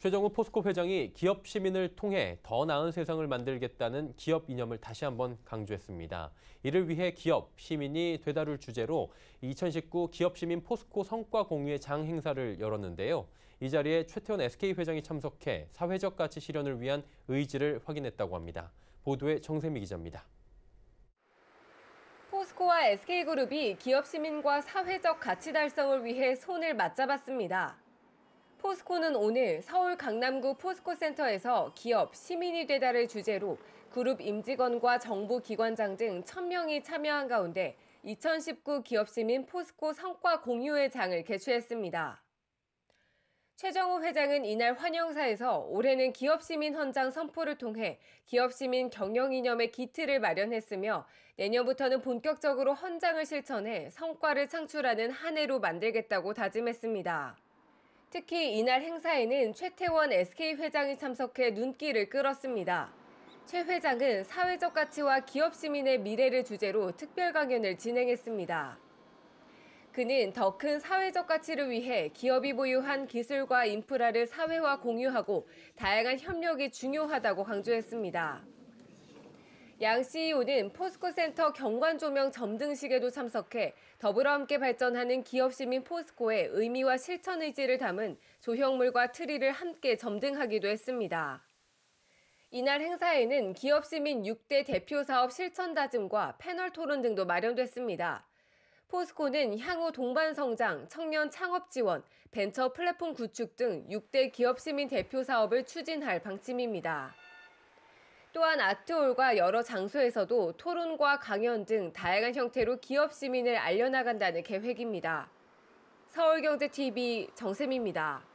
최정우 포스코 회장이 기업 시민을 통해 더 나은 세상을 만들겠다는 기업 이념을 다시 한번 강조했습니다. 이를 위해 기업, 시민이 되다를 주제로 2019 기업 시민 포스코 성과 공유의 장 행사를 열었는데요. 이 자리에 최태원 SK 회장이 참석해 사회적 가치 실현을 위한 의지를 확인했다고 합니다. 보도에 정세미 기자입니다. 포스코와 SK그룹이 기업 시민과 사회적 가치 달성을 위해 손을 맞잡았습니다. 포스코는 오늘 서울 강남구 포스코센터에서 기업 시민이 되다를 주제로 그룹 임직원과 정부 기관장 등 1000명이 참여한 가운데 2019 기업시민 포스코 성과 공유회 장을 개최했습니다. 최정우 회장은 이날 환영사에서 올해는 기업시민 헌장 선포를 통해 기업시민 경영이념의 기틀을 마련했으며 내년부터는 본격적으로 헌장을 실천해 성과를 창출하는 한 해로 만들겠다고 다짐했습니다. 특히 이날 행사에는 최태원 SK 회장이 참석해 눈길을 끌었습니다. 최 회장은 사회적 가치와 기업 시민의 미래를 주제로 특별 강연을 진행했습니다. 그는 더 큰 사회적 가치를 위해 기업이 보유한 기술과 인프라를 사회와 공유하고 다양한 협력이 중요하다고 강조했습니다. 양 CEO는 포스코 센터 경관 조명 점등식에도 참석해 더불어 함께 발전하는 기업 시민 포스코의 의미와 실천 의지를 담은 조형물과 트리를 함께 점등하기도 했습니다. 이날 행사에는 기업 시민 6대 대표 사업 실천 다짐과 패널 토론 등도 마련됐습니다. 포스코는 향후 동반 성장, 청년 창업 지원, 벤처 플랫폼 구축 등 6대 기업 시민 대표 사업을 추진할 방침입니다. 또한 아트홀과 여러 장소에서도 토론과 강연 등 다양한 형태로 기업 시민을 알려나간다는 계획입니다. 서울경제TV 정샘입니다.